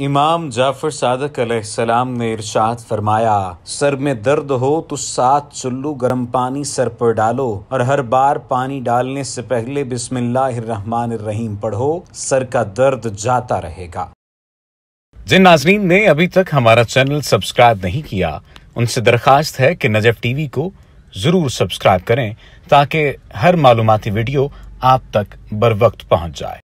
इमाम जाफर सादक सलाम ने इरशाद फरमाया सर में दर्द हो तो सात चुल्लू गर्म पानी सर पर डालो और हर बार पानी डालने से पहले बिस्मिल्लाम पढ़ो सर का दर्द जाता रहेगा जिन नाजरीन ने अभी तक हमारा चैनल सब्सक्राइब नहीं किया उनसे दरखास्त है कि नजफ टीवी को जरूर सब्सक्राइब करें ताकि हर मालूमती वीडियो आप तक बर वक्त पहुँच जाए